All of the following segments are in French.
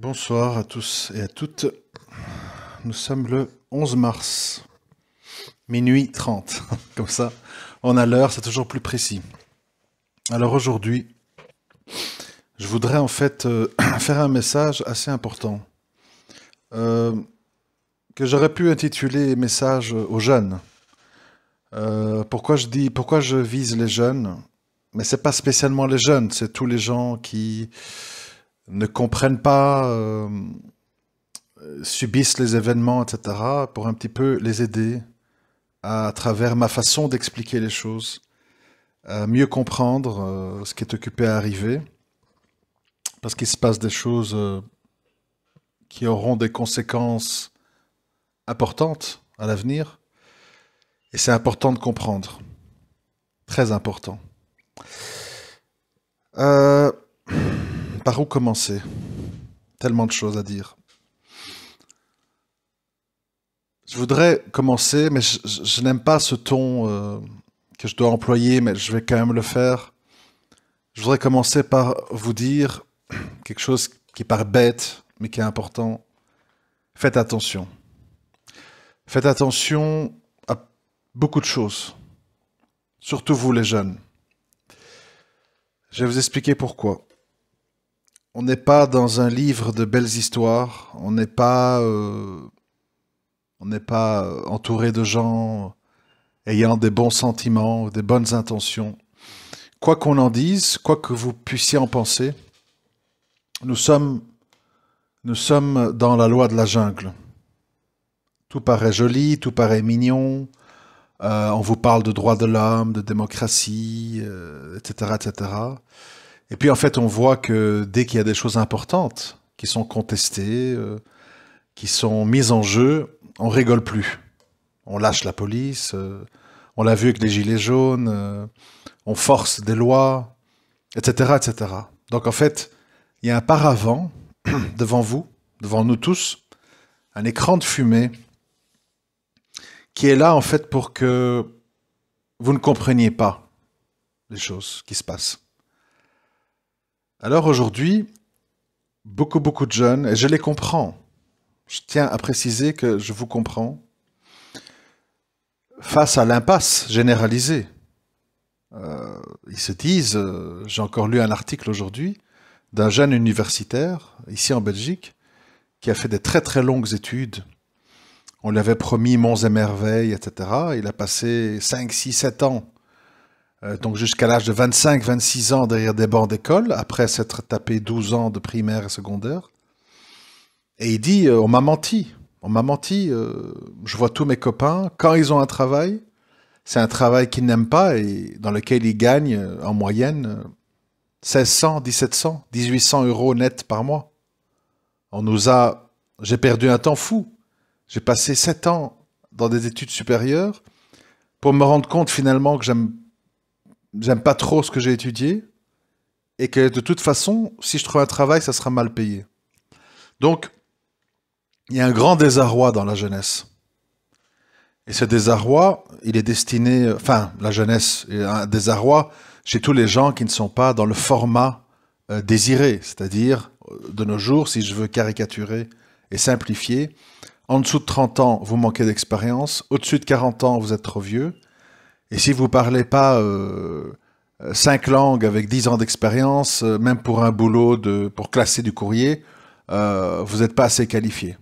Bonsoir à tous et à toutes. Nous sommes le 11 mars, minuit 30. Comme ça, on a l'heure, c'est toujours plus précis. Alors aujourd'hui, je voudrais en fait euh, faire un message assez important euh, que j'aurais pu intituler Message aux jeunes. Euh, pourquoi je dis, pourquoi je vise les jeunes Mais c'est pas spécialement les jeunes, c'est tous les gens qui ne comprennent pas, euh, subissent les événements, etc., pour un petit peu les aider à, travers ma façon d'expliquer les choses, à mieux comprendre euh, ce qui est occupé à arriver, parce qu'il se passe des choses euh, qui auront des conséquences importantes à l'avenir, et c'est important de comprendre, très important. Par où commencer Tellement de choses à dire. Je voudrais commencer, mais je, n'aime pas ce ton euh, que je dois employer, mais je vais quand même le faire. Je voudrais commencer par vous dire quelque chose qui paraît bête, mais qui est important. Faites attention. Faites attention à beaucoup de choses, surtout vous les jeunes. Je vais vous expliquer pourquoi on n'est pas dans un livre de belles histoires, on n'est pas, euh, on n'est pas euh, entouré de gens ayant des bons sentiments des bonnes intentions. Quoi qu'on en dise, quoi que vous puissiez en penser, nous sommes, nous sommes dans la loi de la jungle. Tout paraît joli, tout paraît mignon. Euh, on vous parle de droits de l'homme, de démocratie, etc., etc. Et puis en fait, on voit que dès qu'il y a des choses importantes qui sont contestées, euh, qui sont mises en jeu, on rigole plus. On lâche la police, euh, on l'a vu avec les gilets jaunes, euh, on force des lois, etc., etc. Donc en fait, il y a un paravent devant vous, devant nous tous, un écran de fumée qui est là en fait pour que vous ne compreniez pas les choses qui se passent. Alors aujourd'hui, beaucoup, beaucoup de jeunes, et je les comprends, je tiens à préciser que je vous comprends, face à l'impasse généralisée, euh, ils se disent, euh, j'ai encore lu un article aujourd'hui d'un jeune universitaire, ici en Belgique, qui a fait des très très longues études. On lui avait promis monts et merveilles, etc. Il a passé 5, 6, 7 ans euh, donc jusqu'à l'âge de 25-26 ans derrière des bancs d'école, après s'être tapé 12 ans de primaire et secondaire. Et il dit, euh, on m'a menti, on m'a menti, euh, je vois tous mes copains, quand ils ont un travail, c'est un travail qu'ils n'aiment pas et dans lequel ils gagnent en moyenne 1600, 1700, 1800 euros net par mois. On nous a, j'ai perdu un temps fou, j'ai passé 7 ans dans des études supérieures pour me rendre compte finalement que j'aime j'aime pas trop ce que j'ai étudié et que de toute façon, si je trouve un travail, ça sera mal payé. Donc, il y a un grand désarroi dans la jeunesse. Et ce désarroi, il est destiné, enfin, la jeunesse, il un désarroi chez tous les gens qui ne sont pas dans le format euh, désiré, c'est-à-dire, euh, de nos jours, si je veux caricaturer et simplifier, en dessous de 30 ans, vous manquez d'expérience, au-dessus de 40 ans, vous êtes trop vieux, et si vous parlez pas euh, cinq langues avec dix ans d'expérience, euh, même pour un boulot de pour classer du courrier, euh, vous n'êtes pas assez qualifié.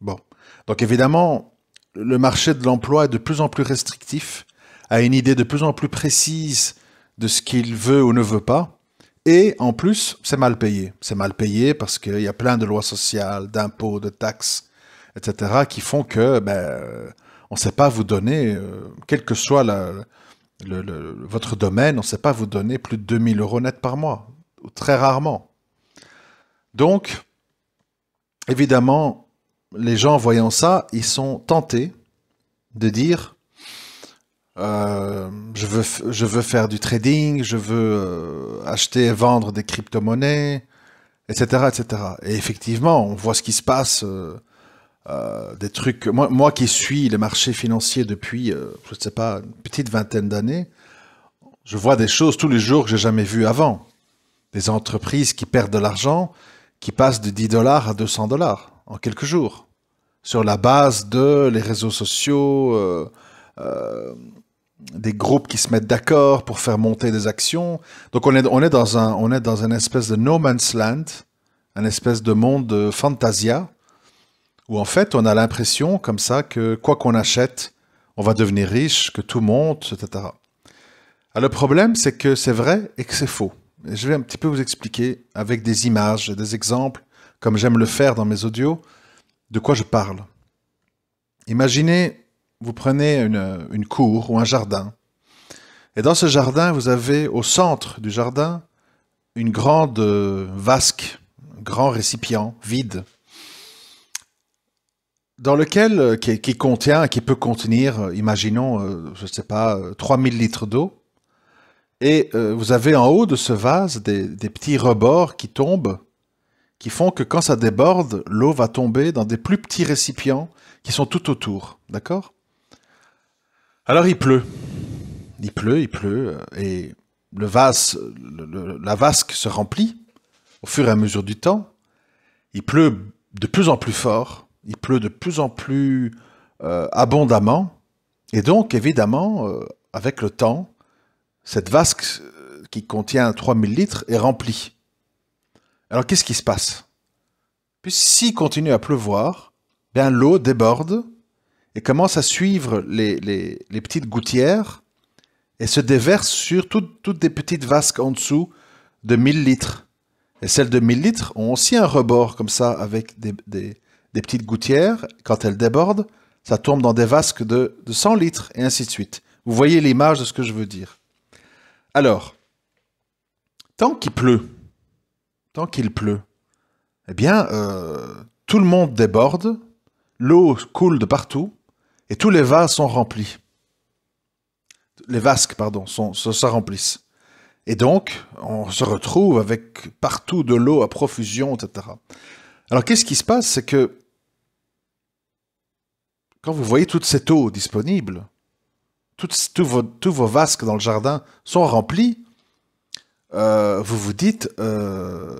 Bon, donc évidemment, le marché de l'emploi est de plus en plus restrictif, a une idée de plus en plus précise de ce qu'il veut ou ne veut pas. Et en plus, c'est mal payé. C'est mal payé parce qu'il y a plein de lois sociales, d'impôts, de taxes, etc., qui font que ben, on ne sait pas vous donner, euh, quel que soit votre domaine, on ne sait pas vous donner plus de 2000 euros net par mois, très rarement. Donc, évidemment, les gens voyant ça, ils sont tentés de dire euh, je, veux, je veux faire du trading, je veux euh, acheter et vendre des crypto-monnaies, etc., etc. Et effectivement, on voit ce qui se passe. Euh, des trucs. Moi, qui suis les marchés financiers depuis, euh, je ne sais pas, une petite vingtaine d'années, je vois des choses tous les jours que j'ai jamais vues avant. Des entreprises qui perdent de l'argent, qui passent de 10 dollars à 200 dollars en quelques jours, sur la base de les réseaux sociaux, euh, des groupes qui se mettent d'accord pour faire monter des actions. Donc on est, dans un, on est dans une espèce de no man's land, un espèce de monde fantasia où en fait on a l'impression comme ça que quoi qu'on achète, on va devenir riche, que tout monte, etc. Ah, le problème, c'est que c'est vrai et que c'est faux. je vais un petit peu vous expliquer avec des images et des exemples, comme j'aime le faire dans mes audios, de quoi je parle. Imaginez, vous prenez une, une cour ou un jardin. Et dans ce jardin, vous avez au centre du jardin une grande euh, vasque, un grand récipient vide dans lequel, euh, qui, contient, qui peut contenir, euh, imaginons, euh, je ne sais pas, 3000 litres d'eau. Et vous avez en haut de ce vase des, petits rebords qui tombent, qui font que quand ça déborde, l'eau va tomber dans des plus petits récipients qui sont tout autour. D'accord Alors il pleut. Il pleut, il pleut, et le vase, la vasque se remplit au fur et à mesure du temps. Il pleut de plus en plus fort. Il pleut de plus en plus euh, abondamment. Et donc, évidemment, euh, avec le temps, cette vasque euh, qui contient 3000 litres est remplie. Alors, qu'est-ce qui se passe Puis, s'il continue à pleuvoir, bien l'eau déborde et commence à suivre les, petites gouttières et se déverse sur toutes des petites vasques en dessous de 1000 litres. Et celles de 1000 litres ont aussi un rebord comme ça avec des, des petites gouttières, quand elles débordent, ça tombe dans des vasques de, 100 litres, et ainsi de suite. Vous voyez l'image de ce que je veux dire. Alors, tant qu'il pleut, tant qu'il pleut, eh bien, euh, tout le monde déborde, l'eau coule de partout, et tous les vases sont remplis. Les vasques, pardon, sont, se, remplissent. Et donc, on se retrouve avec partout de l'eau à profusion, etc. Alors, qu'est-ce qui se passe C'est que quand vous voyez toute cette eau disponible, tous vos, vasques dans le jardin sont remplis, euh, vous vous dites, euh,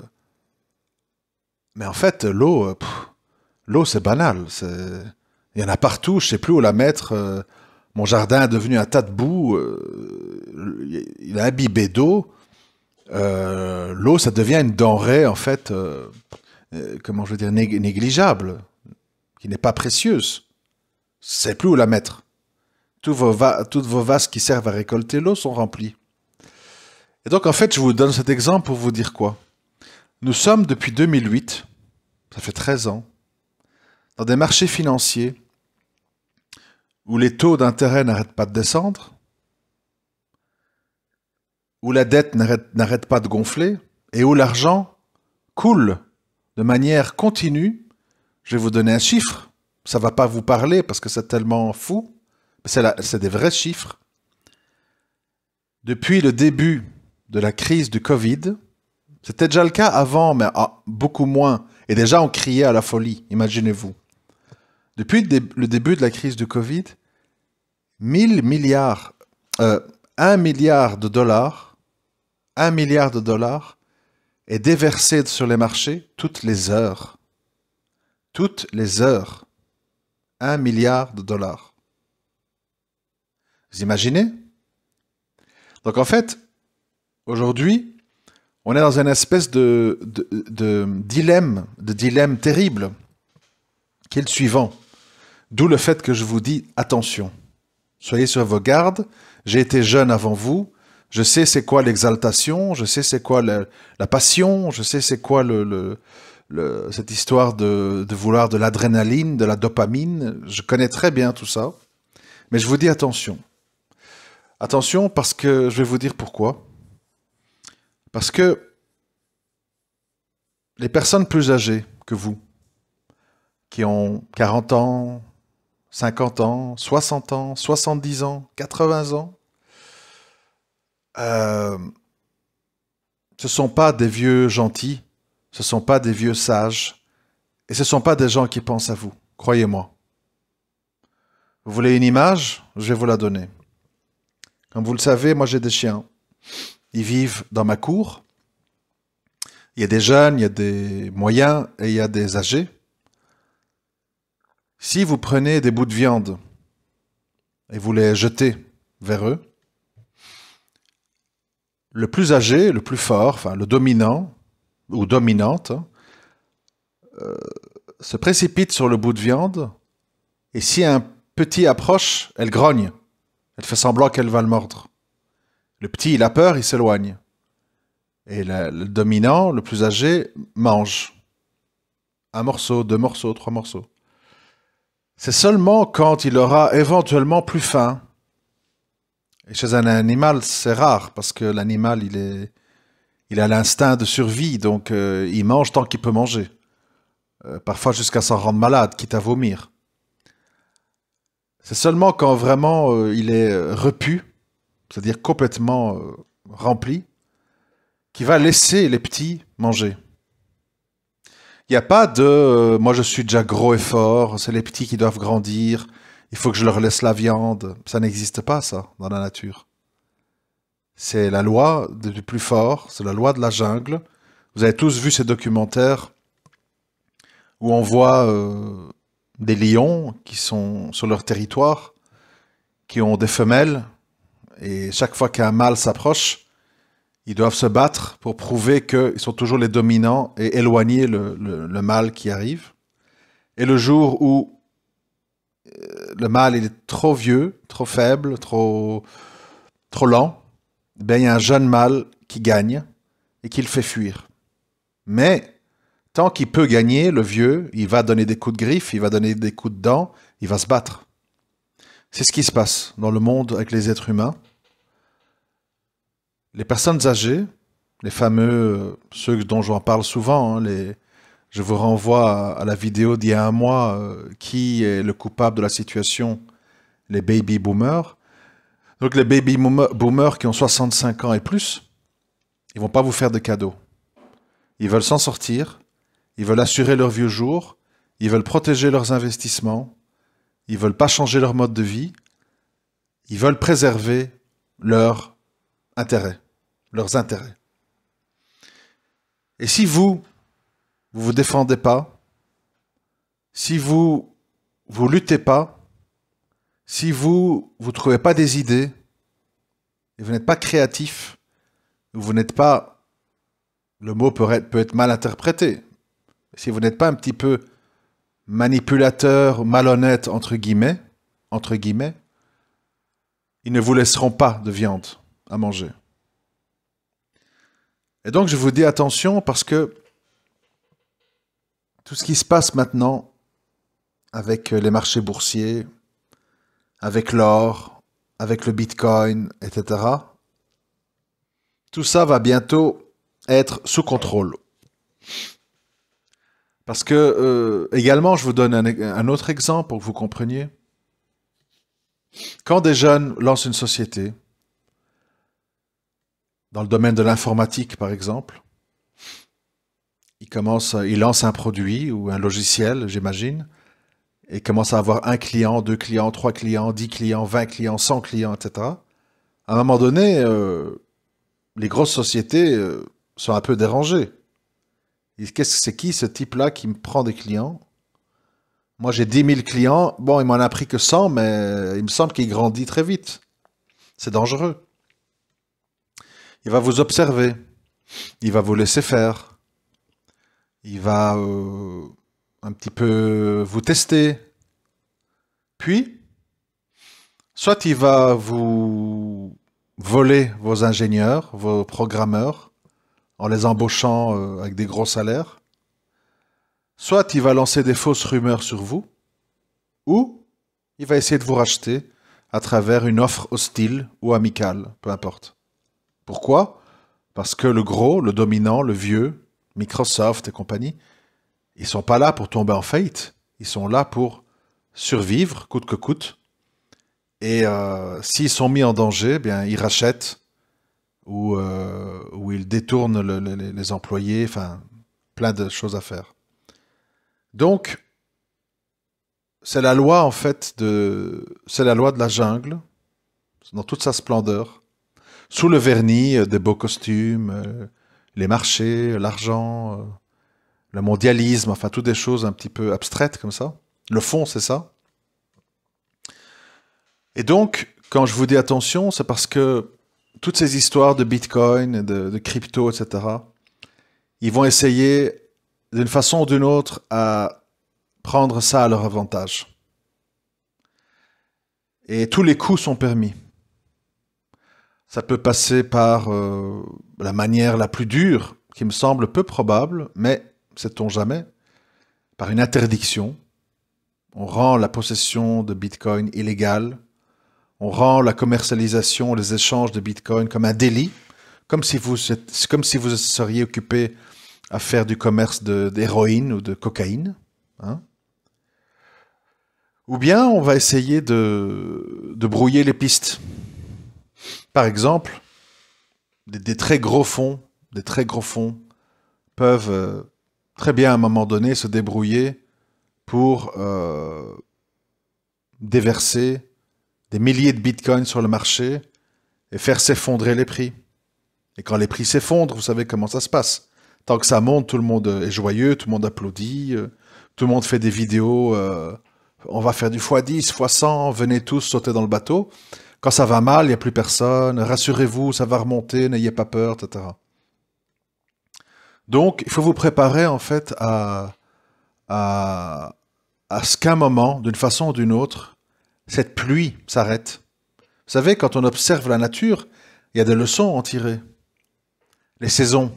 mais en fait, l'eau, euh, l'eau c'est banal. Il y en a partout, je ne sais plus où la mettre. mon jardin est devenu un tas de boue, il a imbibé d'eau. l'eau, ça devient une denrée, en fait, comment je veux dire, négligeable, qui n'est pas précieuse. C'est plus où la mettre. Tous vos toutes vos vases qui servent à récolter l'eau sont remplis. Et donc en fait, je vous donne cet exemple pour vous dire quoi Nous sommes depuis 2008, ça fait 13 ans, dans des marchés financiers où les taux d'intérêt n'arrêtent pas de descendre, où la dette n'arrête pas de gonfler et où l'argent coule de manière continue. Je vais vous donner un chiffre ça va pas vous parler parce que c'est tellement fou. mais C'est des vrais chiffres. Depuis le début de la crise du Covid, c'était déjà le cas avant, mais ah, beaucoup moins. Et déjà, on criait à la folie, imaginez-vous. Depuis le début de la crise du Covid, milliards, euh, milliard de dollars, 1 milliard de dollars est déversé sur les marchés toutes les heures. Toutes les heures. 1 milliard de dollars. Vous imaginez Donc en fait, aujourd'hui, on est dans une espèce de, dilemme, de dilemme terrible, qui est le suivant. D'où le fait que je vous dis attention, soyez sur vos gardes, j'ai été jeune avant vous, je sais c'est quoi l'exaltation, je sais c'est quoi la, passion, je sais c'est quoi le cette histoire de, vouloir de l'adrénaline, de la dopamine. Je connais très bien tout ça. Mais je vous dis attention. Attention parce que je vais vous dire pourquoi. Parce que les personnes plus âgées que vous, qui ont 40 ans, 50 ans, 60 ans, 70 ans, 80 ans, euh, ce ne sont pas des vieux gentils ce ne sont pas des vieux sages et ce ne sont pas des gens qui pensent à vous, croyez-moi. Vous voulez une image Je vais vous la donner. Comme vous le savez, moi j'ai des chiens. Ils vivent dans ma cour. Il y a des jeunes, il y a des moyens et il y a des âgés. Si vous prenez des bouts de viande et vous les jetez vers eux, le plus âgé, le plus fort, enfin le dominant, ou dominante, hein, euh, se précipite sur le bout de viande, et si un petit approche, elle grogne. Elle fait semblant qu'elle va le mordre. Le petit, il a peur, il s'éloigne. Et le, le, dominant, le plus âgé, mange. Un morceau, deux morceaux, trois morceaux. C'est seulement quand il aura éventuellement plus faim. Et chez un animal, c'est rare parce que l'animal, il est, il a l'instinct de survie, donc euh, il mange tant qu'il peut manger. Euh, parfois jusqu'à s'en rendre malade, quitte à vomir. C'est seulement quand vraiment euh, il est repu, c'est-à-dire complètement rempli, qu'il va laisser les petits manger. Il n'y a pas de moi je suis déjà gros et fort, c'est les petits qui doivent grandir, il faut que je leur laisse la viande. Ça n'existe pas ça dans la nature. C'est la loi du plus fort, c'est la loi de la jungle. Vous avez tous vu ces documentaires où on voit euh, des lions qui sont sur leur territoire, qui ont des femelles, et chaque fois qu'un mâle s'approche, ils doivent se battre pour prouver qu'ils sont toujours les dominants et éloigner le, le, mâle qui arrive. Et le jour où euh, le mâle est trop vieux, trop faible, trop, trop lent, ben, il y a un jeune mâle qui gagne et qui le fait fuir. Mais tant qu'il peut gagner, le vieux, il va donner des coups de griffe, il va donner des coups de dents, il va se battre. C'est ce qui se passe dans le monde avec les êtres humains. Les personnes âgées, les fameux, euh, ceux dont j'en parle souvent, hein, les, je vous renvoie à, la vidéo d'il y a un mois, euh, qui est le coupable de la situation, les baby boomers, donc les baby boomers qui ont 65 ans et plus, ils vont pas vous faire de cadeaux. Ils veulent s'en sortir, ils veulent assurer leur vieux jour, ils veulent protéger leurs investissements, ils veulent pas changer leur mode de vie, ils veulent préserver leurs intérêts, leurs intérêts. Et si vous, vous vous défendez pas, si vous vous luttez pas, si vous vous trouvez pas des idées et vous n'êtes pas créatif, vous n'êtes pas le mot peut être, peut être mal interprété. Si vous n'êtes pas un petit peu manipulateur, malhonnête entre guillemets, entre guillemets, ils ne vous laisseront pas de viande à manger. Et donc je vous dis attention parce que tout ce qui se passe maintenant avec les marchés boursiers, avec l'or, avec le Bitcoin, etc. Tout ça va bientôt être sous contrôle. Parce que, euh, également, je vous donne un, autre exemple pour que vous compreniez. Quand des jeunes lancent une société, dans le domaine de l'informatique par exemple, ils, commencent, ils lancent un produit ou un logiciel, j'imagine, et commence à avoir un client, deux clients, trois clients, dix clients, vingt clients, cent clients, etc. À un moment donné, euh, les grosses sociétés euh, sont un peu dérangées. qu'est-ce que c'est qui ce type-là qui me prend des clients Moi, j'ai 10 000 clients. Bon, il m'en a pris que 100, mais il me semble qu'il grandit très vite. C'est dangereux. Il va vous observer. Il va vous laisser faire. Il va euh, un petit peu vous tester. Puis, soit il va vous voler vos ingénieurs, vos programmeurs, en les embauchant euh, avec des gros salaires. Soit il va lancer des fausses rumeurs sur vous, ou il va essayer de vous racheter à travers une offre hostile ou amicale, peu importe. Pourquoi Parce que le gros, le dominant, le vieux, Microsoft et compagnie, ils sont pas là pour tomber en faillite. Ils sont là pour survivre coûte que coûte. Et euh, s'ils sont mis en danger, eh bien ils rachètent ou, euh, ils détournent les employés. Enfin, plein de choses à faire. Donc, c'est la loi en fait de, c'est la loi de la jungle dans toute sa splendeur, sous le vernis euh, des beaux costumes, les marchés, l'argent, le mondialisme, enfin toutes des choses un petit peu abstraites comme ça. Le fond, c'est ça. Et donc, quand je vous dis attention, c'est parce que toutes ces histoires de Bitcoin, de, crypto, etc., ils vont essayer d'une façon ou d'une autre à prendre ça à leur avantage. Et tous les coups sont permis. Ça peut passer par euh, la manière la plus dure, qui me semble peu probable, mais sait-on jamais, par une interdiction. On rend la possession de Bitcoin illégale. On rend la commercialisation, les échanges de Bitcoin comme un délit, comme si vous, comme si vous seriez occupé à faire du commerce d'héroïne ou de cocaïne. Hein. ou bien on va essayer de, brouiller les pistes. Par exemple, des, très gros fonds, des très gros fonds peuvent euh, très bien à un moment donné se débrouiller pour euh, déverser des milliers de bitcoins sur le marché et faire s'effondrer les prix. Et quand les prix s'effondrent, vous savez comment ça se passe. Tant que ça monte, tout le monde est joyeux, tout le monde applaudit, euh, tout le monde fait des vidéos, euh, on va faire du x10, x100, venez tous sauter dans le bateau. Quand ça va mal, il n'y a plus personne, rassurez-vous, ça va remonter, n'ayez pas peur, etc. Donc, il faut vous préparer en fait à, à, à ce qu'un moment, d'une façon ou d'une autre, cette pluie s'arrête. Vous savez, quand on observe la nature, il y a des leçons à en tirer. Les saisons,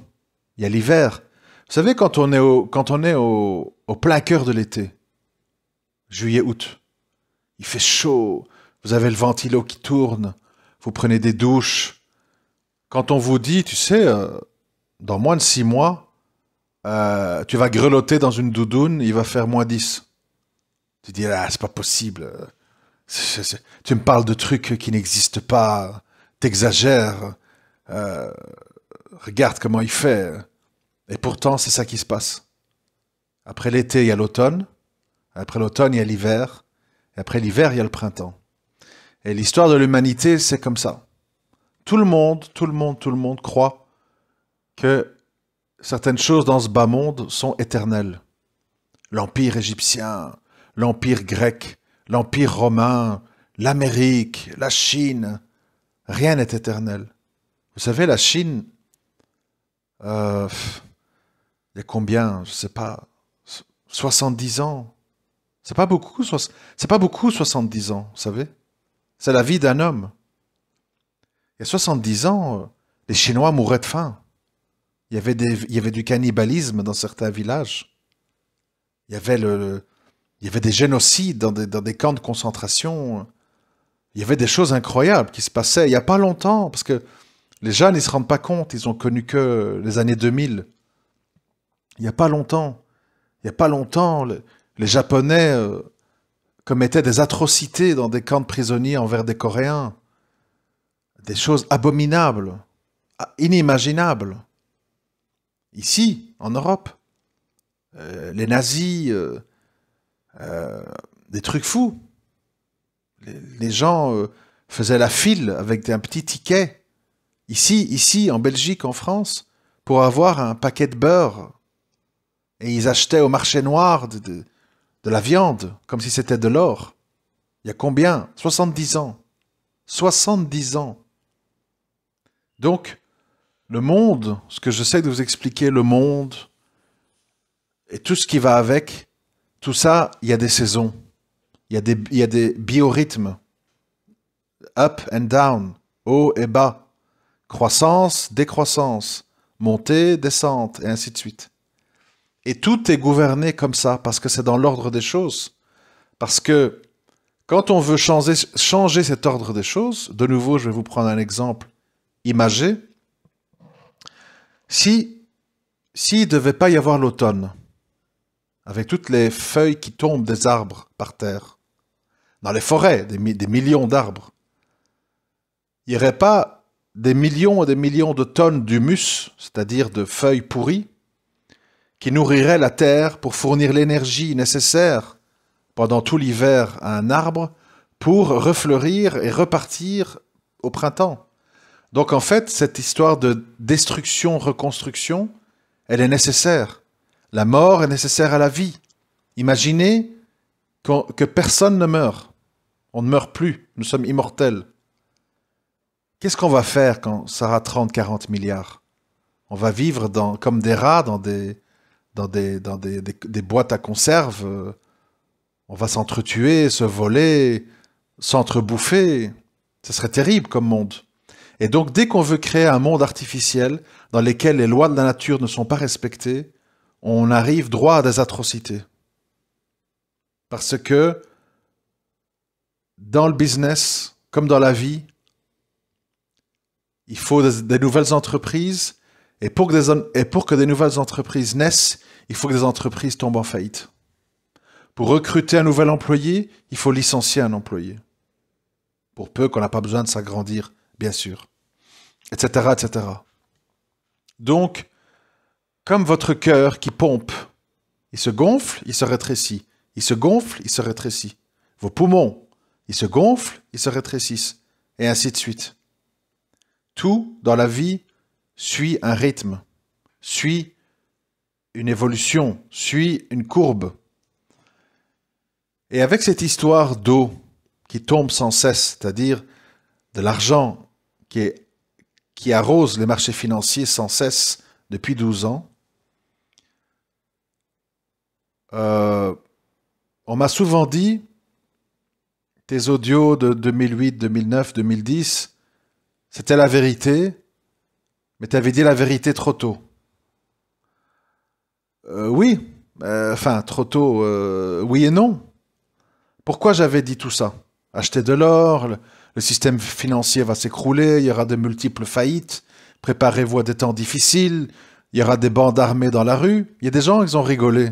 il y a l'hiver. Vous savez, quand on est au, quand on est au, au plein cœur de l'été, juillet, août, il fait chaud, vous avez le ventilo qui tourne, vous prenez des douches. Quand on vous dit, tu sais, euh, dans moins de six mois, euh, tu vas grelotter dans une doudoune, il va faire moins dix. Tu dis, ah, c'est pas possible. tu me parles de trucs qui n'existent pas. T'exagères. Euh, regarde comment il fait. Et pourtant, c'est ça qui se passe. Après l'été, il y a l'automne. Après l'automne, il y a l'hiver. Et après l'hiver, il y a le printemps. Et l'histoire de l'humanité, c'est comme ça. Tout le monde, tout le monde, tout le monde croit que certaines choses dans ce bas monde sont éternelles. L'Empire égyptien, l'Empire grec, l'Empire romain, l'Amérique, la Chine, rien n'est éternel. Vous savez, la Chine, euh, il y a combien, je ne sais pas, 70 ans. C'est pas beaucoup, c'est pas beaucoup 70 ans, vous savez. C'est la vie d'un homme. Il y a 70 ans, euh, les Chinois mouraient de faim. Il y, avait du cannibalisme dans certains villages. Il y avait, des génocides dans des, camps de concentration. Il y avait des choses incroyables qui se passaient il n'y a pas longtemps, parce que les jeunes, ne se rendent pas compte, ils ont connu que les années 2000. Il n'y a pas longtemps. Il n'y a pas longtemps, les, Japonais euh, commettaient des atrocités dans des camps de prisonniers envers des Coréens. Des choses abominables, inimaginables ici, en Europe. Euh, les nazis, euh, euh, des trucs fous. Les, gens faisaient la file avec un petit ticket, ici, ici, en Belgique, en France, pour avoir un paquet de beurre. Et ils achetaient au marché noir de, de la viande, comme si c'était de l'or. Il y a combien 70 ans. 70 ans. Donc, le monde, ce que j'essaie de vous expliquer, le monde et tout ce qui va avec, tout ça, il y a des saisons. Il y a des, il a des biorhythmes. Up and down, haut et bas, croissance, décroissance, montée, descente, et ainsi de suite. Et tout est gouverné comme ça, parce que c'est dans l'ordre des choses. Parce que quand on veut changer, changer cet ordre des choses, de nouveau, je vais vous prendre un exemple imagé. Si s'il ne devait pas y avoir l'automne, avec toutes les feuilles qui tombent des arbres par terre, dans les forêts, des, des millions d'arbres, il n'y aurait pas des millions et des millions de tonnes d'humus, c'est-à-dire de feuilles pourries, qui nourriraient la terre pour fournir l'énergie nécessaire pendant tout l'hiver à un arbre pour refleurir et repartir au printemps. Donc en fait, cette histoire de destruction-reconstruction, elle est nécessaire. La mort est nécessaire à la vie. Imaginez que personne ne meurt. On ne meurt plus, nous sommes immortels. Qu'est-ce qu'on va faire quand ça aura 30, 40 milliards On va vivre comme des rats dans des, des boîtes à conserve. On va s'entretuer, se voler, s'entrebouffer. Ce serait terrible comme monde. Et donc, dès qu'on veut créer un monde artificiel dans lequel les lois de la nature ne sont pas respectées, on arrive droit à des atrocités. Parce que dans le business, comme dans la vie, il faut des, nouvelles entreprises. Et pour, que des, et pour que des nouvelles entreprises naissent, il faut que des entreprises tombent en faillite. Pour recruter un nouvel employé, il faut licencier un employé. Pour peu qu'on n'a pas besoin de s'agrandir, bien sûr etc., Donc, comme votre cœur qui pompe, il se gonfle, il se rétrécit, il se gonfle, il se rétrécit. Vos poumons, ils se gonflent, ils se rétrécissent, et ainsi de suite. Tout dans la vie suit un rythme, suit une évolution, suit une courbe. Et avec cette histoire d'eau qui tombe sans cesse, c'est-à-dire de l'argent qui est qui arrose les marchés financiers sans cesse depuis 12 ans. Euh, on m'a souvent dit, tes audios de 2008, 2009, 2010, c'était la vérité, mais tu avais dit la vérité trop tôt. Euh, oui, euh, enfin trop tôt, oui et non. Pourquoi j'avais dit tout ça Acheter de l'or, le système financier va s'écrouler, il y aura de multiples faillites, préparez-vous à des temps difficiles, il y aura des bandes armées dans la rue. Il y a des gens, ils ont rigolé.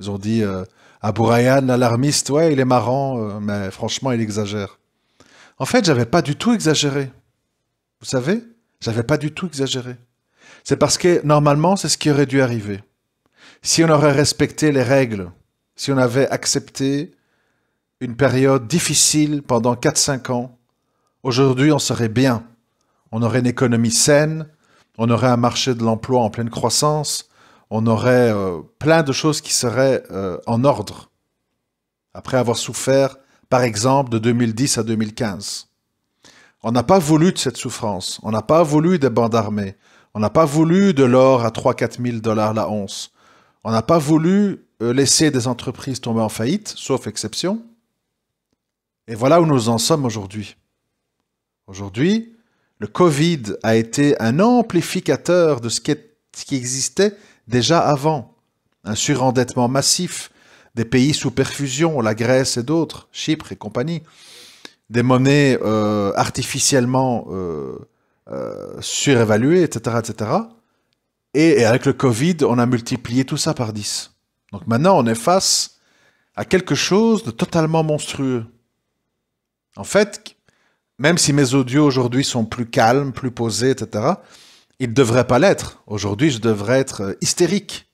Ils ont dit, à euh, Abou l'alarmiste, ouais, il est marrant, euh, mais franchement, il exagère. En fait, j'avais pas du tout exagéré. Vous savez, j'avais pas du tout exagéré. C'est parce que normalement, c'est ce qui aurait dû arriver. Si on aurait respecté les règles, si on avait accepté une période difficile pendant 4-5 ans, Aujourd'hui, on serait bien. On aurait une économie saine, on aurait un marché de l'emploi en pleine croissance, on aurait euh, plein de choses qui seraient euh, en ordre, après avoir souffert, par exemple, de 2010 à 2015. On n'a pas voulu de cette souffrance, on n'a pas voulu des bandes armées, on n'a pas voulu de l'or à 3-4 000 dollars la once, on n'a pas voulu euh, laisser des entreprises tomber en faillite, sauf exception. Et voilà où nous en sommes aujourd'hui. Aujourd'hui, le Covid a été un amplificateur de ce qui, existait déjà avant. Un surendettement massif des pays sous perfusion, la Grèce et d'autres, Chypre et compagnie, des monnaies euh, artificiellement euh, euh, surévaluées, etc., etc. Et, et avec le Covid, on a multiplié tout ça par 10. Donc maintenant, on est face à quelque chose de totalement monstrueux. En fait, même si mes audios aujourd'hui sont plus calmes, plus posés, etc., ils ne devraient pas l'être. Aujourd'hui, je devrais être euh, hystérique,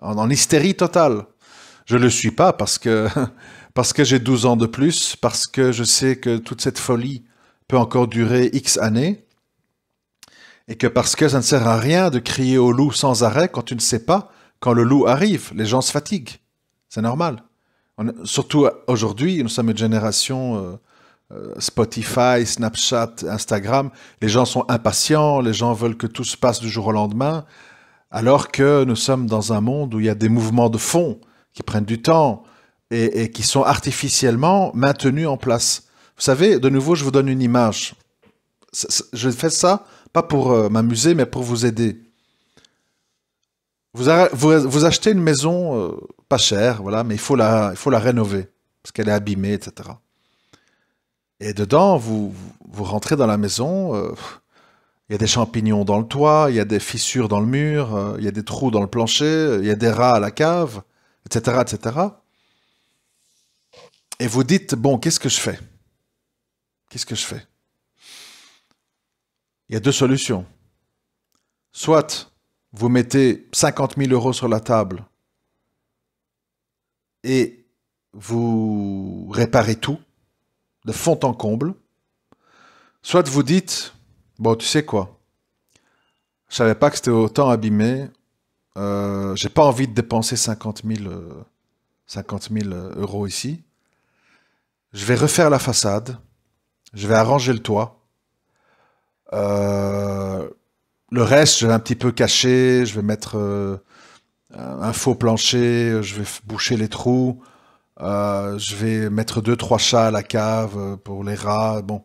en, hystérie totale. Je ne le suis pas parce que, parce que j'ai 12 ans de plus, parce que je sais que toute cette folie peut encore durer X années, et que parce que ça ne sert à rien de crier au loup sans arrêt quand tu ne sais pas quand le loup arrive. Les gens se fatiguent. C'est normal. surtout aujourd'hui, nous sommes une génération... Euh, euh, Spotify, Snapchat, Instagram, les gens sont impatients, les gens veulent que tout se passe du jour au lendemain, alors que nous sommes dans un monde où il y a des mouvements de fond qui prennent du temps et, qui sont artificiellement maintenus en place. Vous savez, de nouveau, je vous donne une image. Je fais ça pas pour euh, m'amuser, mais pour vous aider. Vous, achetez une maison euh, pas chère, voilà, mais il faut la, il faut la rénover parce qu'elle est abîmée, etc. Et dedans, vous, vous rentrez dans la maison, euh, il y a des champignons dans le toit, il y a des fissures dans le mur, euh, il y a des trous dans le plancher, euh, il y a des rats à la cave, etc. etc. Et vous dites, bon, qu'est-ce que je fais Qu'est-ce que je fais Il y a deux solutions. Soit vous mettez 50 000 euros sur la table et vous réparez tout, de fond en comble, soit vous dites, bon, tu sais quoi, je savais pas que c'était autant abîmé, je euh, j'ai pas envie de dépenser 50 000, euh, euh, euros ici, je vais refaire la façade, je vais arranger le toit, le reste, je vais un petit peu cacher, je vais mettre un faux plancher, je vais boucher les trous, euh, je vais mettre deux, trois chats à la cave euh, pour les rats. Bon.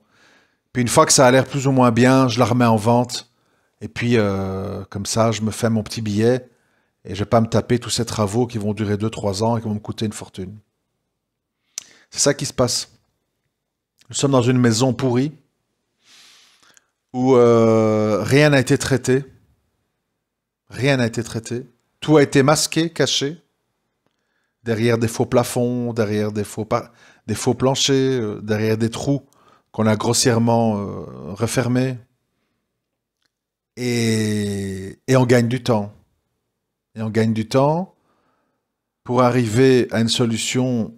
Puis une fois que ça a l'air plus ou moins bien, je la remets en vente. Et puis, euh, comme ça, je me fais mon petit billet. Et je vais pas me taper tous ces travaux qui vont durer deux, trois ans et qui vont me coûter une fortune. C'est ça qui se passe. Nous sommes dans une maison pourrie où rien n'a été traité. Rien n'a été traité. Tout a été masqué, caché derrière des faux plafonds, derrière des faux, des faux planchers, euh, derrière des trous qu'on a grossièrement euh, refermés. Et, on gagne du temps. Et on gagne du temps pour arriver à une solution,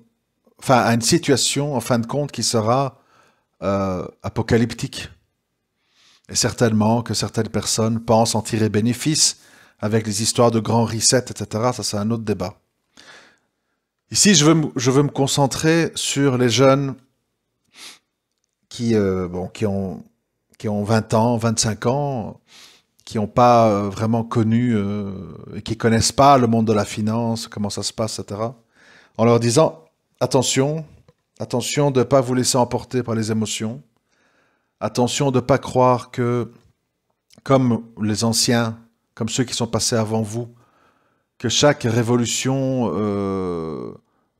enfin à une situation en fin de compte qui sera euh, apocalyptique. Et certainement que certaines personnes pensent en tirer bénéfice avec les histoires de grands resets, etc. Ça, c'est un autre débat. Ici, je veux, me, concentrer sur les jeunes qui, euh, ont, qui ont 20 ans, 25 ans, qui n'ont pas euh, vraiment connu, euh, et qui connaissent pas le monde de la finance, comment ça se passe, etc. En leur disant, attention, attention de ne pas vous laisser emporter par les émotions, attention de ne pas croire que, comme les anciens, comme ceux qui sont passés avant vous, que chaque révolution euh,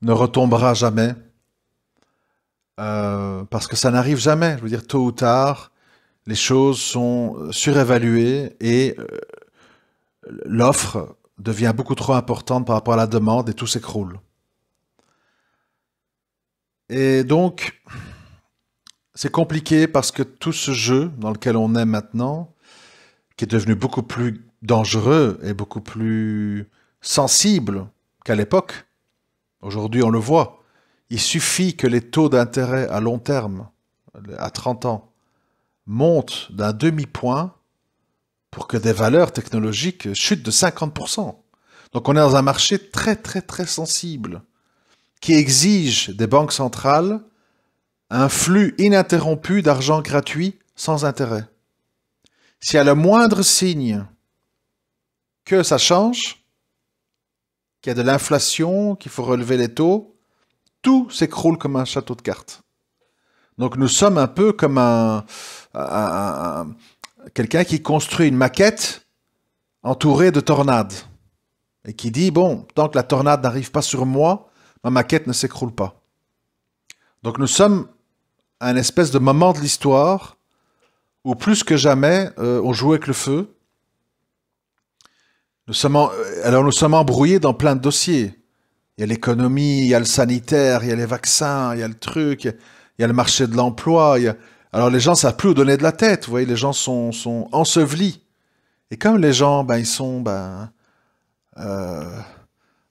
ne retombera jamais, euh, parce que ça n'arrive jamais. Je veux dire, tôt ou tard, les choses sont surévaluées et euh, l'offre devient beaucoup trop importante par rapport à la demande et tout s'écroule. Et donc, c'est compliqué parce que tout ce jeu dans lequel on est maintenant, qui est devenu beaucoup plus dangereux et beaucoup plus sensible qu'à l'époque. Aujourd'hui, on le voit. Il suffit que les taux d'intérêt à long terme, à 30 ans, montent d'un demi-point pour que des valeurs technologiques chutent de 50%. Donc on est dans un marché très très très sensible qui exige des banques centrales un flux ininterrompu d'argent gratuit sans intérêt. S'il y a le moindre signe que ça change, qu'il y a de l'inflation, qu'il faut relever les taux, tout s'écroule comme un château de cartes. Donc nous sommes un peu comme un, quelqu'un qui construit une maquette entourée de tornades et qui dit bon, tant que la tornade n'arrive pas sur moi, ma maquette ne s'écroule pas. Donc nous sommes à un espèce de moment de l'histoire où plus que jamais euh, on joue avec le feu nous sommes euh, alors nous sommes embrouillés dans plein de dossiers. Il y a l'économie, il y a le sanitaire, il y a les vaccins, il y a le truc, il y a le marché de l'emploi. Alors les gens ça savent plus où donner de la tête, vous voyez, les gens sont, sont ensevelis. Et comme les gens, ben, ils sont ben, euh,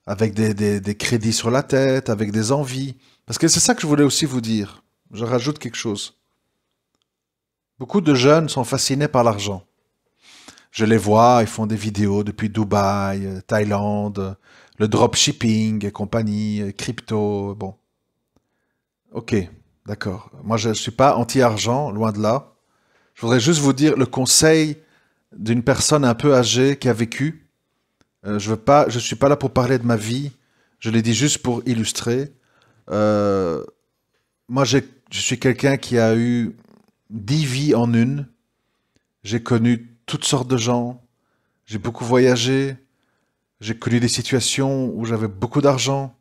avec des crédits sur la tête, avec des envies. Parce que c'est ça que je voulais aussi vous dire. Je rajoute quelque chose. Beaucoup de jeunes sont fascinés par l'argent je les vois, ils font des vidéos depuis Dubaï, euh, Thaïlande, euh, le dropshipping et compagnie, euh, crypto, bon. Ok, d'accord. Moi, je ne suis pas anti-argent, loin de là. Je voudrais juste vous dire le conseil d'une personne un peu âgée qui a vécu. je veux pas, je suis pas là pour parler de ma vie. Je l'ai dit juste pour illustrer. moi, je suis quelqu'un qui a eu dix vies en une. J'ai connu toutes sortes de gens, j'ai beaucoup voyagé, j'ai connu des situations où j'avais beaucoup d'argent.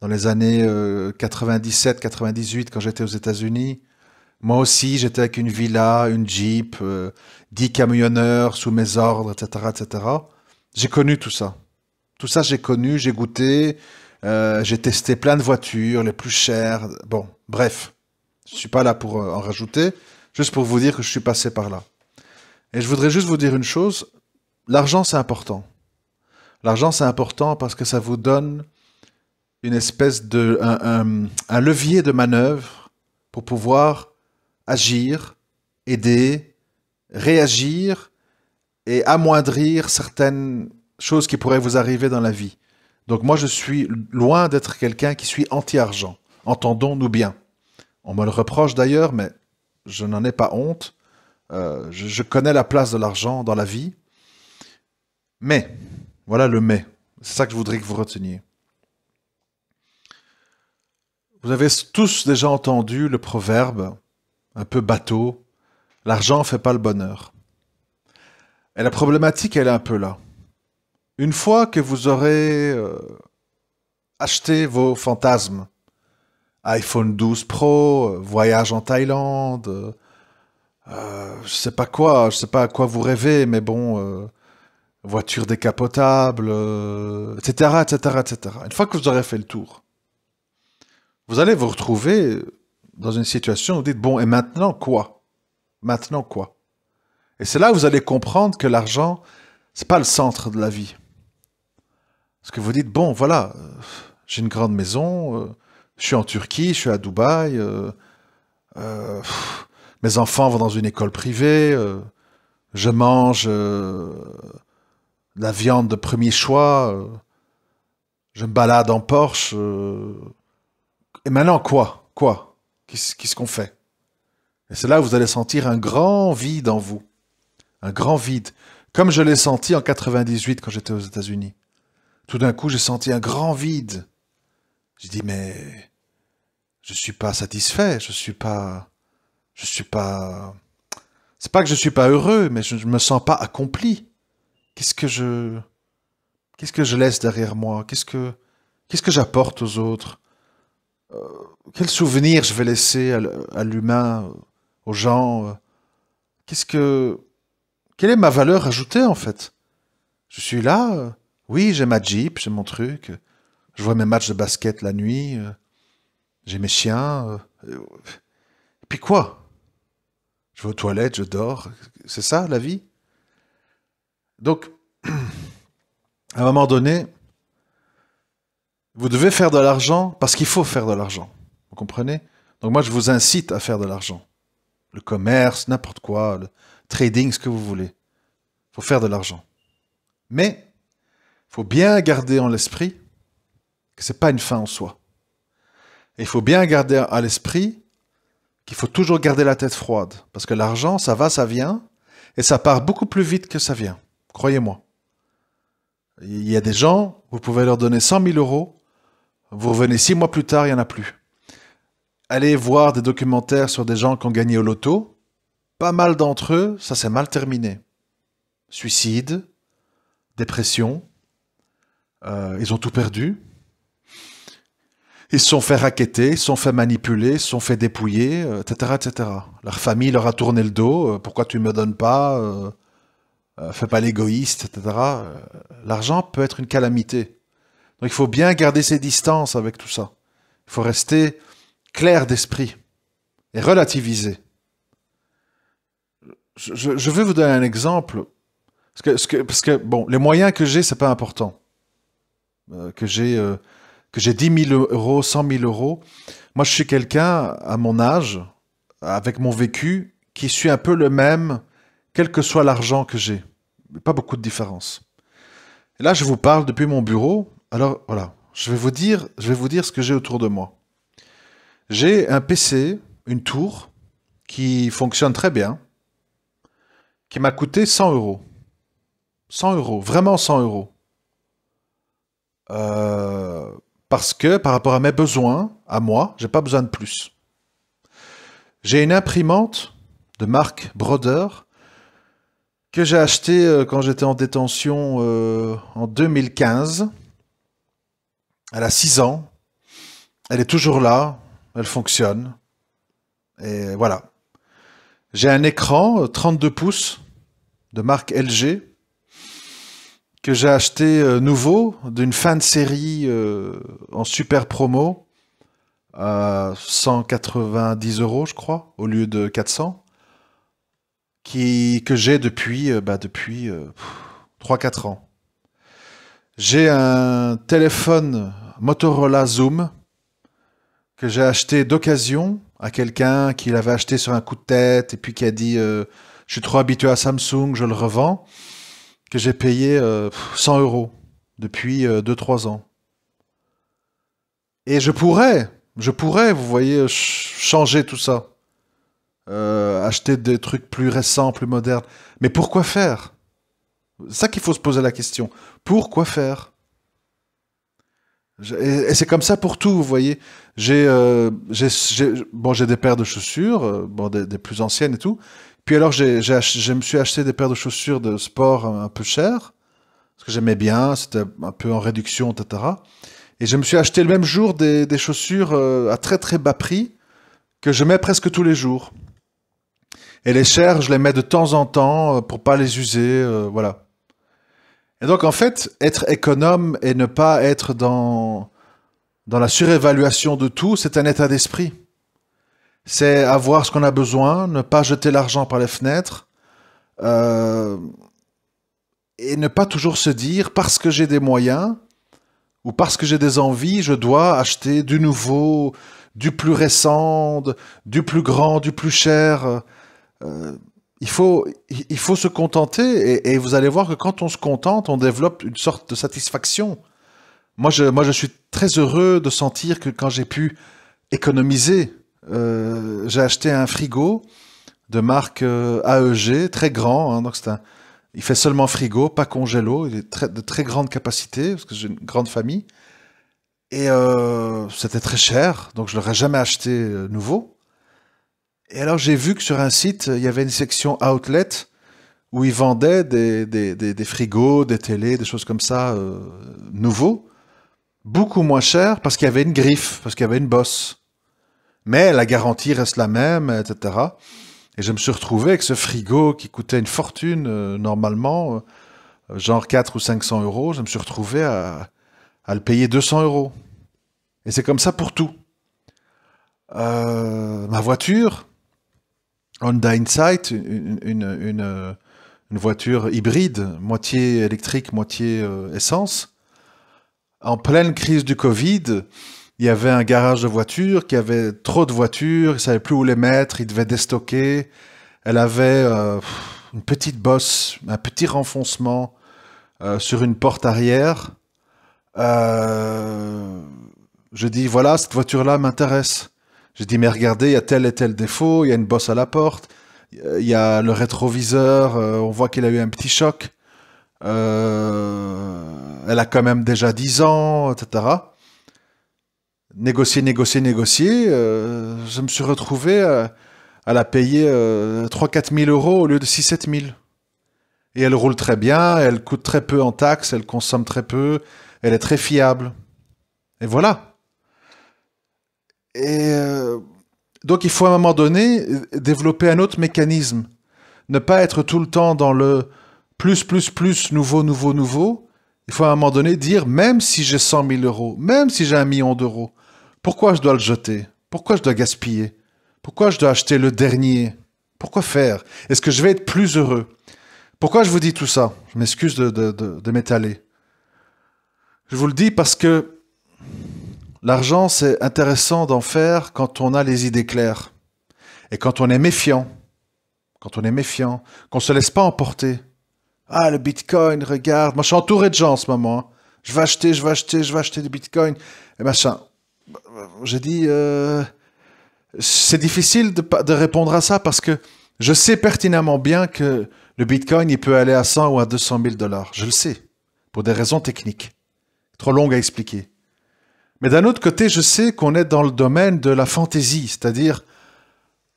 Dans les années 97-98, euh, quand j'étais aux États-Unis, moi aussi, j'étais avec une villa, une jeep, euh, dix 10 camionneurs sous mes ordres, etc. etc. J'ai connu tout ça. Tout ça, j'ai connu, j'ai goûté, euh, j'ai testé plein de voitures, les plus chères. Bon, bref, je ne suis pas là pour en rajouter, juste pour vous dire que je suis passé par là. Et je voudrais juste vous dire une chose, l'argent c'est important. L'argent c'est important parce que ça vous donne une espèce de un, levier de manœuvre pour pouvoir agir, aider, réagir et amoindrir certaines choses qui pourraient vous arriver dans la vie. Donc moi je suis loin d'être quelqu'un qui suis anti-argent. Entendons-nous bien. On me le reproche d'ailleurs, mais je n'en ai pas honte. Euh, je, connais la place de l'argent dans la vie. Mais, voilà le mais. C'est ça que je voudrais que vous reteniez. Vous avez tous déjà entendu le proverbe, un peu bateau, l'argent ne fait pas le bonheur. Et la problématique, elle est un peu là. Une fois que vous aurez euh, acheté vos fantasmes, iPhone 12 Pro, euh, voyage en Thaïlande, euh, je sais pas quoi, je sais pas à quoi vous rêvez, mais bon, euh, voiture décapotable, etc., etc., etc. Une fois que vous aurez fait le tour, vous allez vous retrouver dans une situation où vous dites, bon, et maintenant quoi Maintenant quoi Et c'est là que vous allez comprendre que l'argent, n'est pas le centre de la vie. Parce que vous dites, bon, voilà, euh, j'ai une grande maison, je suis en Turquie, je suis à Dubaï, mes enfants vont dans une école privée, euh, je mange euh, la viande de premier choix, euh, je me balade en Porsche. et maintenant, quoi Quoi Qu'est-ce qu'on fait Et c'est là où vous allez sentir un grand vide en vous. Un grand vide. Comme je l'ai senti en 98 quand j'étais aux États-Unis. Tout d'un coup, j'ai senti un grand vide. J'ai dit, mais je ne suis pas satisfait, je ne suis pas je suis pas. C'est pas que je suis pas heureux, mais je ne me sens pas accompli. Qu'est-ce que je. Qu'est-ce que je laisse derrière moi Qu'est-ce que. Qu'est-ce que j'apporte aux autres euh, Quel souvenir je vais laisser à l'humain, aux gens Qu'est-ce que. Quelle est ma valeur ajoutée en fait Je suis là, oui, j'ai ma Jeep, j'ai mon truc, je vois mes matchs de basket la nuit, j'ai mes chiens. Et puis quoi je vais aux toilettes, je dors. C'est ça la vie Donc, à un moment donné, vous devez faire de l'argent parce qu'il faut faire de l'argent. Vous comprenez Donc moi, je vous incite à faire de l'argent. Le commerce, n'importe quoi, le trading, ce que vous voulez. Il faut faire de l'argent. Mais il faut bien garder en l'esprit que ce n'est pas une fin en soi. Et il faut bien garder à l'esprit qu'il faut toujours garder la tête froide, parce que l'argent, ça va, ça vient, et ça part beaucoup plus vite que ça vient, croyez-moi. Il y a des gens, vous pouvez leur donner 100 000 euros, vous revenez six mois plus tard, il n'y en a plus. Allez voir des documentaires sur des gens qui ont gagné au loto, pas mal d'entre eux, ça s'est mal terminé. Suicide, dépression, euh, ils ont tout perdu, ils se sont fait raqueter, se sont fait manipuler, se sont fait dépouiller, etc., euh, etc. Leur famille leur a tourné le dos. Euh, pourquoi tu ne me donnes pas euh, Fais pas l'égoïste, etc. L'argent peut être une calamité. Donc il faut bien garder ses distances avec tout ça. Il faut rester clair d'esprit et relativiser. Je, je, vais vous donner un exemple. Parce que, que, bon, les moyens que j'ai, c'est pas important. que j'ai que j'ai 10 000 euros, 100 000 euros, moi je suis quelqu'un à mon âge, avec mon vécu, qui suis un peu le même, quel que soit l'argent que j'ai. Pas beaucoup de différence. là, je vous parle depuis mon bureau. Alors voilà, je vais vous dire, je vais vous dire ce que j'ai autour de moi. J'ai un PC, une tour, qui fonctionne très bien, qui m'a coûté 100 euros. 100 euros, vraiment 100 euros. Euh, parce que par rapport à mes besoins, à moi, j'ai pas besoin de plus. J'ai une imprimante de marque Broder que j'ai achetée euh, quand j'étais en détention euh, en 2015. Elle a 6 ans. Elle est toujours là. Elle fonctionne. Et voilà. J'ai un écran 32 euh, pouces de marque LG que j'ai acheté euh, nouveau d'une fin de série euh, en super promo à 190 euros, je crois, au lieu de 400, que j'ai depuis, euh, bah, depuis 3-4 ans. J'ai un téléphone Motorola Zoom que j'ai acheté d'occasion à quelqu'un qui l'avait acheté sur un coup de tête et puis qui a dit je suis trop habitué à Samsung, je le revends que j'ai payé 100 euh, euros depuis 2-3 euh, ans. Et je pourrais, je pourrais, vous voyez, changer tout ça. Euh, acheter des trucs plus récents, plus modernes. Mais pourquoi faire C'est ça qu'il faut se poser la question. Pourquoi faire et c'est comme ça pour tout, vous voyez. J'ai bon, j'ai des paires de chaussures, bon, des, plus anciennes et tout, puis alors, je me suis acheté des paires de chaussures de sport un, peu chères, parce que j'aimais bien, c'était un peu en réduction, etc. Et je me suis acheté le même jour des, chaussures euh, à très très bas prix, que je mets presque tous les jours. Et les chères, je les mets de temps en temps euh, pour pas les user, euh, voilà. Et donc en fait, être économe et ne pas être dans, dans la surévaluation de tout, c'est un état d'esprit c'est avoir ce qu'on a besoin, ne pas jeter l'argent par les fenêtres, euh, et ne pas toujours se dire, parce que j'ai des moyens, ou parce que j'ai des envies, je dois acheter du nouveau, du plus récent, du plus grand, du plus cher. Euh, il, faut, il faut se contenter, et, et, vous allez voir que quand on se contente, on développe une sorte de satisfaction. Moi, je, moi, je suis très heureux de sentir que quand j'ai pu économiser, euh, j'ai acheté un frigo de marque euh, AEG, très grand. Hein, donc c'est un, il fait seulement frigo, pas congélo. Il est de très grande capacité parce que j'ai une grande famille. Et euh, c'était très cher, donc je l'aurais jamais acheté nouveau. Et alors j'ai vu que sur un site, il y avait une section outlet où ils vendaient des, des, des, des frigos, des télés, des choses comme ça, nouveaux, beaucoup moins cher parce qu'il y avait une griffe, parce qu'il y avait une bosse mais la garantie reste la même, etc. Et je me suis retrouvé avec ce frigo qui coûtait une fortune euh, normalement, euh, genre 4 ou 500 euros, je me suis retrouvé à, le payer 200 euros. Et c'est comme ça pour tout. Euh, ma voiture, Honda Insight, une, voiture hybride, moitié électrique, moitié essence, en pleine crise du Covid, il y avait un garage de voitures qui avait trop de voitures, il savait plus où les mettre, il devait déstocker. Elle avait euh, une petite bosse, un petit renfoncement euh, sur une porte arrière. Euh, je dis voilà, cette voiture-là m'intéresse. Je dis mais regardez, il y a tel et tel défaut, il y a une bosse à la porte, il y a le rétroviseur, on voit qu'il a eu un petit choc. elle a quand même déjà 10 ans, etc négocier, négocier, négocier. Euh, je me suis retrouvé à, la payer 3-4 euh, 000 euros au lieu de 6-7 000. Et elle roule très bien, elle coûte très peu en taxes, elle consomme très peu, elle est très fiable. Et voilà. Et euh, donc il faut à un moment donné développer un autre mécanisme. Ne pas être tout le temps dans le plus, plus, plus, nouveau, nouveau, nouveau. Il faut à un moment donné dire, même si j'ai 100 000 euros, même si j'ai un million d'euros, pourquoi je dois le jeter Pourquoi je dois gaspiller Pourquoi je dois acheter le dernier Pourquoi faire Est-ce que je vais être plus heureux Pourquoi je vous dis tout ça Je m'excuse de, m'étaler. Je vous le dis parce que l'argent, c'est intéressant d'en faire quand on a les idées claires et quand on est méfiant. Quand on est méfiant, qu'on ne se laisse pas emporter. Ah, le bitcoin, regarde. Moi, je suis entouré de gens en ce moment. Hein. Je vais acheter, je vais acheter, je vais acheter du bitcoin et machin j'ai dit, euh, c'est difficile de, répondre à ça parce que je sais pertinemment bien que le Bitcoin, il peut aller à 100 ou à 200 000 dollars. Je le sais, pour des raisons techniques, trop longues à expliquer. Mais d'un autre côté, je sais qu'on est dans le domaine de la fantaisie, c'est-à-dire,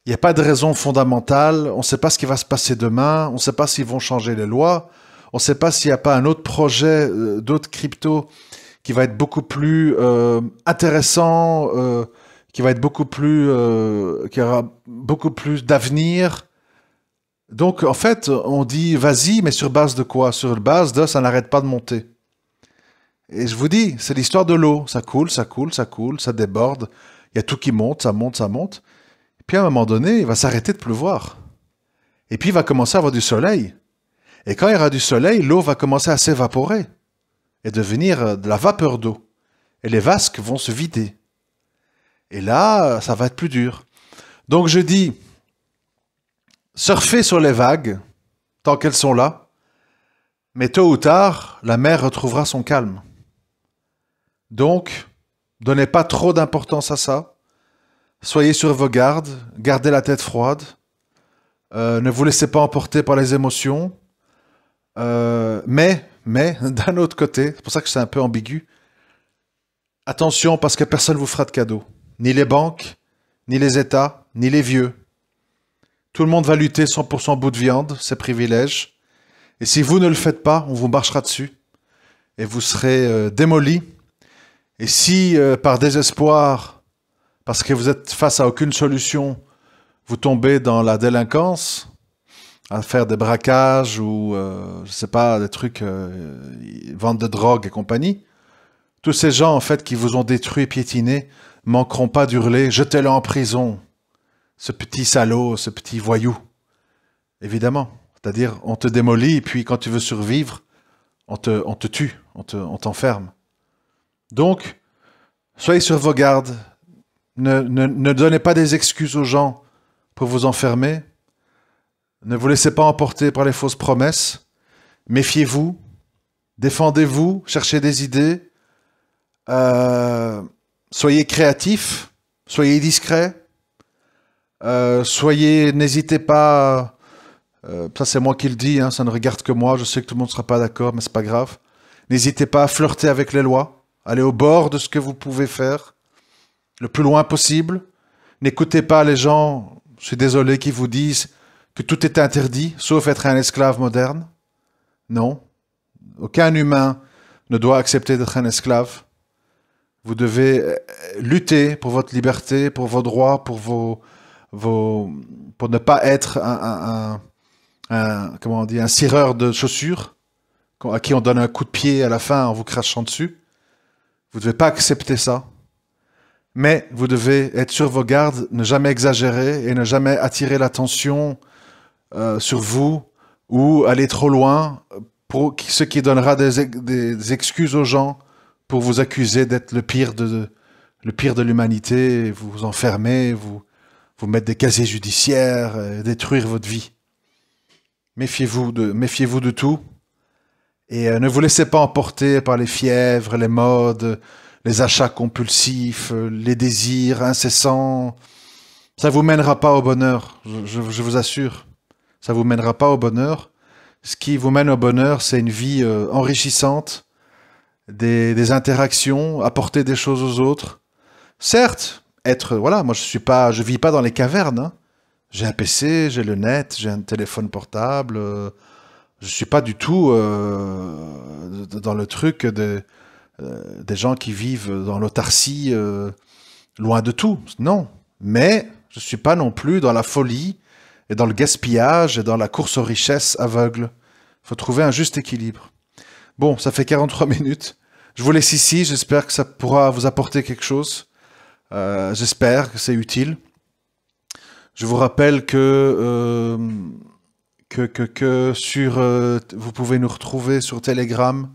il n'y a pas de raison fondamentale, on ne sait pas ce qui va se passer demain, on ne sait pas s'ils vont changer les lois, on ne sait pas s'il n'y a pas un autre projet, euh, d'autres cryptos qui va être beaucoup plus euh, intéressant, euh, qui va être beaucoup plus, euh, qui aura beaucoup plus d'avenir. Donc en fait, on dit vas-y, mais sur base de quoi Sur base de ça n'arrête pas de monter. Et je vous dis, c'est l'histoire de l'eau. Ça coule, ça coule, ça coule, ça déborde. Il y a tout qui monte, ça monte, ça monte. puis à un moment donné, il va s'arrêter de pleuvoir. Et puis il va commencer à avoir du soleil. Et quand il y aura du soleil, l'eau va commencer à s'évaporer et devenir euh, de la vapeur d'eau. Et les vasques vont se vider. Et là, euh, ça va être plus dur. Donc je dis, surfez sur les vagues tant qu'elles sont là, mais tôt ou tard, la mer retrouvera son calme. Donc, donnez pas trop d'importance à ça. Soyez sur vos gardes, gardez la tête froide, euh, ne vous laissez pas emporter par les émotions, mais mais d'un autre côté, c'est pour ça que c'est un peu ambigu, attention parce que personne ne vous fera de cadeau. Ni les banques, ni les États, ni les vieux. Tout le monde va lutter 100% bout de viande, ses privilèges. Et si vous ne le faites pas, on vous marchera dessus. Et vous serez euh, démolis. démoli. Et si euh, par désespoir, parce que vous êtes face à aucune solution, vous tombez dans la délinquance, à faire des braquages ou, je euh, je sais pas, des trucs, euh, vente de drogue et compagnie. Tous ces gens, en fait, qui vous ont détruit et piétiné, manqueront pas d'hurler « Jetez-le en prison !» Ce petit salaud, ce petit voyou. Évidemment. C'est-à-dire, on te démolit, et puis quand tu veux survivre, on te, on te tue, on t'enferme. Donc, soyez sur vos gardes. ne donnez pas des excuses aux gens pour vous enfermer. Ne vous laissez pas emporter par les fausses promesses. Méfiez-vous. Défendez-vous. Cherchez des idées. Euh, soyez créatifs. Soyez discrets. Euh, soyez, n'hésitez pas. Euh, ça, c'est moi qui le dis. Hein, ça ne regarde que moi. Je sais que tout le monde ne sera pas d'accord, mais c'est pas grave. N'hésitez pas à flirter avec les lois. Allez au bord de ce que vous pouvez faire, le plus loin possible. N'écoutez pas les gens, je suis désolé, qui vous disent que tout est interdit, sauf être un esclave moderne Non. Aucun humain ne doit accepter d'être un esclave. Vous devez euh, lutter pour votre liberté, pour vos droits, pour, vos, pour ne pas être un, comment on dit, un cireur de chaussures à qui on donne un coup de pied à la fin en vous crachant dessus. Vous ne devez pas accepter ça. Mais vous devez être sur vos gardes, ne jamais exagérer et ne jamais attirer l'attention euh, sur vous ou aller trop loin, pour, ce qui donnera des, excuses aux gens pour vous accuser d'être le pire de, le pire de l'humanité, vous vous enfermer, vous, vous mettre des casiers judiciaires, euh, détruire votre vie. Méfiez-vous de, méfiez de tout et euh, ne vous laissez pas emporter par les fièvres, les modes, les achats compulsifs, les désirs incessants. Ça vous mènera pas au bonheur, je vous assure ça vous mènera pas au bonheur. Ce qui vous mène au bonheur, c'est une vie euh, enrichissante, des, interactions, apporter des choses aux autres. Certes, être, voilà, moi je suis pas, je vis pas dans les cavernes. Hein. J'ai un PC, j'ai le net, j'ai un téléphone portable. Je euh, je suis pas du tout euh, dans le truc des gens qui vivent dans l'autarcie, loin de tout. Non. Mais je suis pas non plus dans la folie et dans le gaspillage et dans la course aux richesses aveugle. Faut trouver un juste équilibre. Bon, ça fait 43 minutes. Je vous laisse ici. J'espère que ça pourra vous apporter quelque chose. Euh, j'espère que c'est utile. Je vous rappelle que, euh, que, que, que, sur, euh, vous pouvez nous retrouver sur Telegram.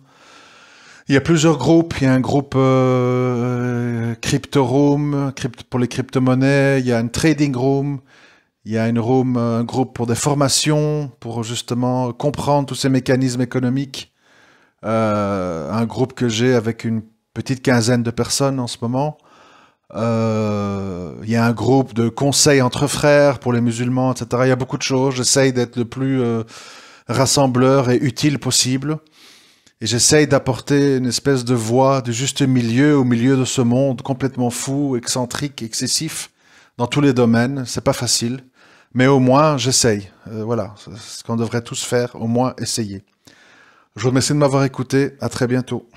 Il y a plusieurs groupes. Il y a un groupe Crypto Room pour les crypto-monnaies. Il y a un Trading Room. Il y a une room, un groupe pour des formations, pour justement comprendre tous ces mécanismes économiques. Euh, un groupe que j'ai avec une petite quinzaine de personnes en ce moment. Euh, il y a un groupe de conseils entre frères pour les musulmans, etc. Il y a beaucoup de choses. J'essaye d'être le plus euh, rassembleur et utile possible. Et j'essaye d'apporter une espèce de voix du juste milieu au milieu de ce monde complètement fou, excentrique, excessif dans tous les domaines. C'est pas facile mais au moins j'essaye. Euh, voilà, c'est ce qu'on devrait tous faire, au moins essayer. Je vous remercie de m'avoir écouté, à très bientôt.